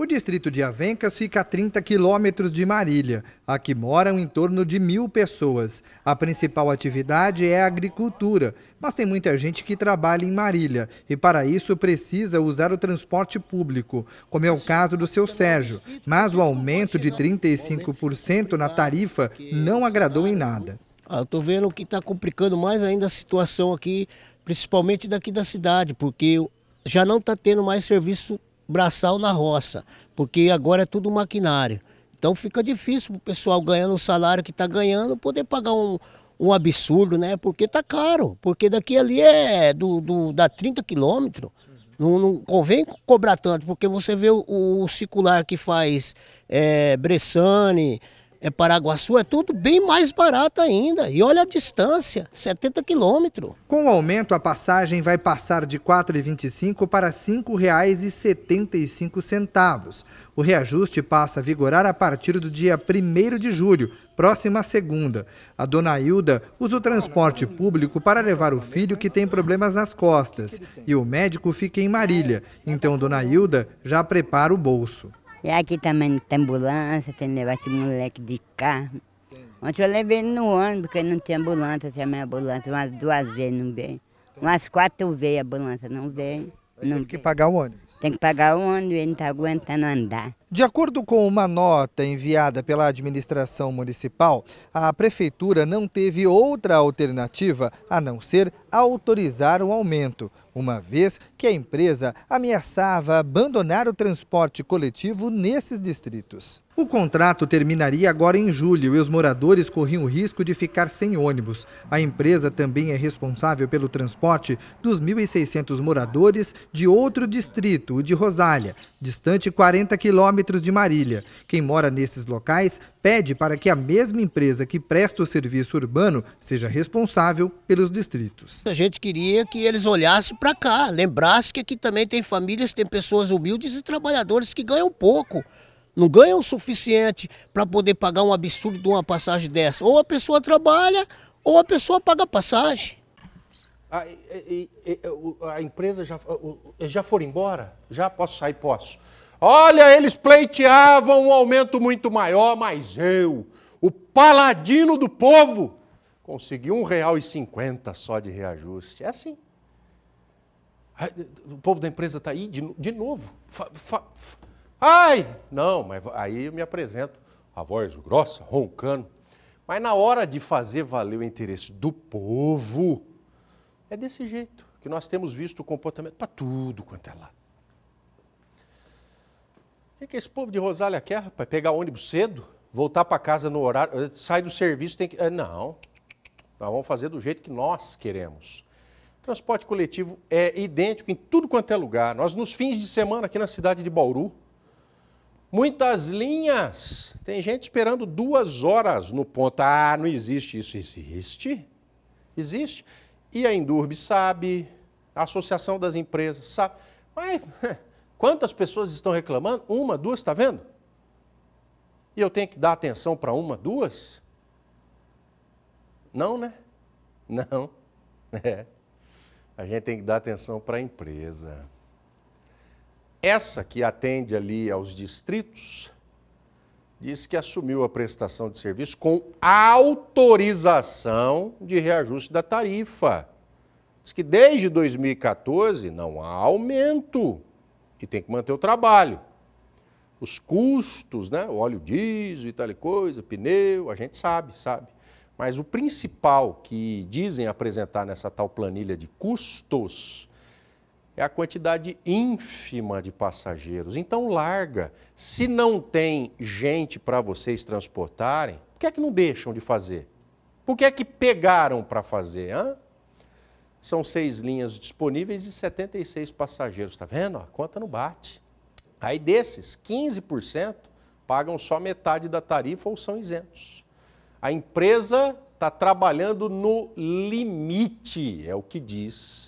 O distrito de Avencas fica a 30 quilômetros de Marília. Aqui moram em torno de mil pessoas. A principal atividade é a agricultura, mas tem muita gente que trabalha em Marília e, para isso, precisa usar o transporte público, como é o caso do seu Sérgio. Mas o aumento de 35% na tarifa não agradou em nada. Ah, Estou vendo que está complicando mais ainda a situação aqui, principalmente daqui da cidade, porque já não está tendo mais serviço braçal na roça, porque agora é tudo maquinário. Então fica difícil o pessoal ganhando o salário que está ganhando poder pagar um, um absurdo, né? Porque está caro, porque daqui ali é do, do dá 30 quilômetros. Não, não, convém cobrar tanto, porque você vê o, o circular que faz é, eh, Bressane, é Paraguaçu, é tudo bem mais barato ainda. E olha a distância, 70 quilômetros. Com o aumento, a passagem vai passar de R$ 4,25 para R$ 5,75. O reajuste passa a vigorar a partir do dia 1 de julho, próxima segunda. A dona Hilda usa o transporte público para levar o filho que tem problemas nas costas. E o médico fica em Marília, então dona Hilda já prepara o bolso. E aqui também tem ambulância, tem levar esse moleque de carro. Ontem eu levei ele no ônibus, porque não tinha ambulância, tinha minha ambulância, umas duas vezes não veio. Umas quatro vezes a ambulância não veio. Não tem que veio. pagar o ônibus? Tem que pagar o ônibus, ele não está aguentando andar. De acordo com uma nota enviada pela administração municipal, a prefeitura não teve outra alternativa a não ser autorizar o aumento, uma vez que a empresa ameaçava abandonar o transporte coletivo nesses distritos. O contrato terminaria agora em julho e os moradores corriam o risco de ficar sem ônibus. A empresa também é responsável pelo transporte dos 1.600 moradores de outro distrito, o de Rosália, distante 40 quilômetros quilômetros de Marília. Quem mora nesses locais pede para que a mesma empresa que presta o serviço urbano seja responsável pelos distritos. A gente queria que eles olhassem para cá, lembrassem que aqui também tem famílias, tem pessoas humildes e trabalhadores que ganham pouco não ganham o suficiente para poder pagar um absurdo de uma passagem dessa. Ou a pessoa trabalha, ou a pessoa paga a passagem. A, ah, a, a empresa já, já foram embora? Já posso sair? Posso. Olha, eles pleiteavam um aumento muito maior, mas eu, o paladino do povo, consegui um real e cinquenta só de reajuste. É assim. Ah, o povo da empresa está aí de, de novo. Fa, fa, fa. Ai! Não, mas aí eu me apresento, a voz grossa, roncando. Mas na hora de fazer valer o interesse do povo, é desse jeito que nós temos visto o comportamento para tudo quanto é lado. O é que, que esse povo de Rosália quer, rapaz? Pegar ônibus cedo? Voltar para casa no horário? Eh, sai do serviço, tem que. Eh, não. Nós vamos fazer do jeito que nós queremos. Transporte coletivo é idêntico em tudo quanto é lugar. Nós, nos fins de semana aqui na cidade de Bauru, muitas linhas. Tem gente esperando duas horas no ponto. Ah, não existe isso. Existe? Existe. E a Indurb sabe, a Associação das Empresas sabe. Mas Quantas pessoas estão reclamando? Uma, duas, está vendo? E eu tenho que dar atenção para uma, duas? Não, né? Não. É. A gente tem que dar atenção para a empresa. Essa que atende ali aos distritos disse que assumiu a prestação de serviço com autorização de reajuste da tarifa. Diz que desde 2014 não há aumento que tem que manter o trabalho. Os custos, né? o óleo diesel e tal coisa, pneu, a gente sabe, sabe. Mas o principal que dizem apresentar nessa tal planilha de custos é a quantidade ínfima de passageiros. Então, larga. Se não tem gente para vocês transportarem, por que é que não deixam de fazer? Por que é que pegaram para fazer? Hein? São seis linhas disponíveis e 76 passageiros. Está vendo? A conta não bate. Aí desses, 15% pagam só metade da tarifa ou são isentos. A empresa está trabalhando no limite, é o que diz